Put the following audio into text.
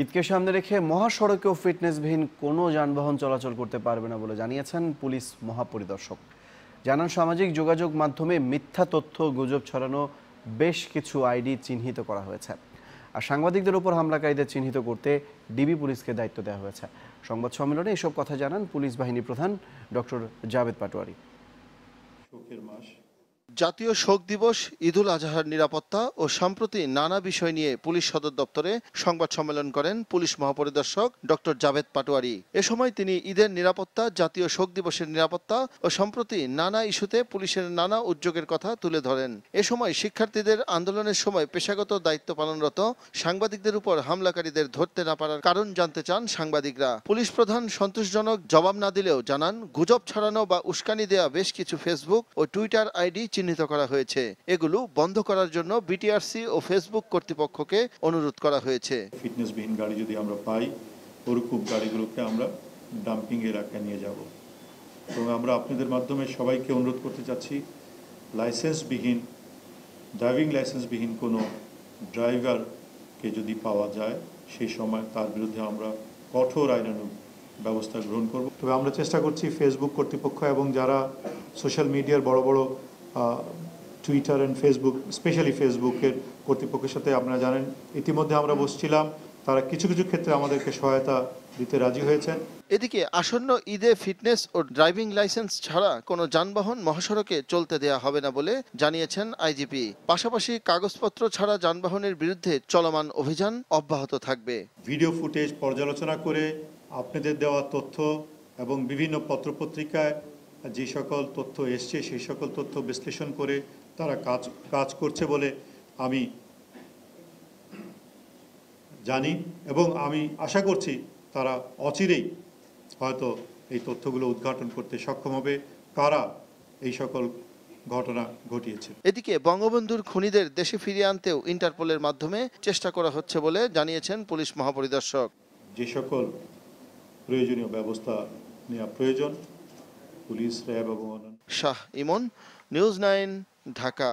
ঈদকে সামনে রেখে মহাসড়কেও ফিটনেসবিহীন কোনো যানবাহন চলাচল করতে পারবে না বলে জানিয়েছেন পুলিশ মহাপরিদর্শক জানান সামাজিক যোগাযোগ মাধ্যমে মিথ্যা তথ্য গুজব ছড়ানো বেশ কিছু আইডি চিহ্নিত করা হয়েছে আর সাংবাদিকদের উপর হামলাকারীদের চিহ্নিত করতে ডিবি পুলিশকে দায়িত্ব দেওয়া হয়েছে সংবাদ সম্মেলনে এসব কথা জানান পুলিশ বাহিনী প্রধান ডক্টর জাভেদ পাটোয়ারি শোকের মাস জাতীয় শোক দিবস ঈদুল আজহার নিরাপত্তা ও সম্প্রতি নানা বিষয় নিয়ে পুলিশ সদর দপ্তরে সংবাদ সম্মেলন করেন পুলিশ মহাপরিদর্শক ডক্টর জাভেদ পাটোয়ারি এ সময় তিনি ঈদের নিরাপত্তা জাতীয় শোক দিবসের নিরাপত্তা ও সম্প্রতি নানা ইস্যুতে পুলিশের নানা উদ্যোগের কথা তুলে ধরেন এ সময় শিক্ষার্থীদের আন্দোলনের সময় পেশাগত দায়িত্ব পালনরত সাংবাদিকদের উপর হামলাকারীদের ধরতে না পারার কারণ জানতে চান সাংবাদিকরা পুলিশ প্রধান সন্তোষজনক জবাব না দিলেও জানান গুজব ছড়ানো বা উস্কানি দেয়া বেশ কিছু ফেসবুক ও টুইটার আইডি চিহ্নিত করা হয়েছে এগুলো বন্ধ করার জন্য বিটিআরসি ও ফেসবুক কর্তৃপক্ষকে অনুরোধ করা হয়েছে ফিটনেসবিহীন গাড়ি যদি আমরা পাই ওরকম গাড়িগুলোকে আমরা ডাম্পিং এলাকায় নিয়ে যাব এবং আমরা আপনাদের মাধ্যমে সবাইকে অনুরোধ করতে চাচ্ছি লাইসেন্সবিহীন ড্রাইভিং লাইসেন্সবিহীন কোনো ড্রাইভারকে যদি পাওয়া যায় সেই সময় তার বিরুদ্ধে আমরা কঠোর আইনানু ব্যবস্থা গ্রহণ করব তবে আমরা চেষ্টা করছি ফেসবুক কর্তৃপক্ষ এবং যারা সোশ্যাল মিডিয়ার বড় বড় টুইটার অ্যান্ড ফেসবুক স্পেশালি ফেসবুকের কর্তৃপক্ষের সাথে আপনারা জানেন ইতিমধ্যে আমরা বসছিলাম তারা কিছু কিছু ক্ষেত্রে আমাদেরকে সহায়তা দিতে রাজি হয়েছেন এদিকে আসন্ন ঈদে ফিটনেস ও ড্রাইভিং লাইসেন্স ছাড়া কোনো যানবাহন মহাসড়কে চলতে দেয়া হবে না বলে জানিয়েছেন আইজিপি পাশাপাশি কাগজপত্র ছাড়া যানবাহনের বিরুদ্ধে চলমান অভিযান অব্যাহত থাকবে ভিডিও ফুটেজ পর্যালোচনা করে আপনাদের দেওয়া তথ্য এবং বিভিন্ন পত্রপত্রিকায় যে সকল তথ্য এসছে সেই সকল তথ্য বিশ্লেষণ করে তারা কাজ কাজ করছে বলে আমি জানি এবং আমি আশা করছি তারা অচিরেই হয়তো এই তথ্যগুলো উদ্ঘাটন করতে সক্ষম হবে কারা এই সকল ঘটনা ঘটিয়েছে এদিকে বঙ্গবন্ধুর খুনিদের দেশে ফিরিয়ে আনতেও ইন্টারপোলের মাধ্যমে চেষ্টা করা হচ্ছে বলে জানিয়েছেন পুলিশ মহাপরিদর্শক যে সকল প্রয়োজনীয় ব্যবস্থা নেওয়া প্রয়োজন পুলিশ র্যাব এবং শাহ ইমন নিউজ নাইন ঢাকা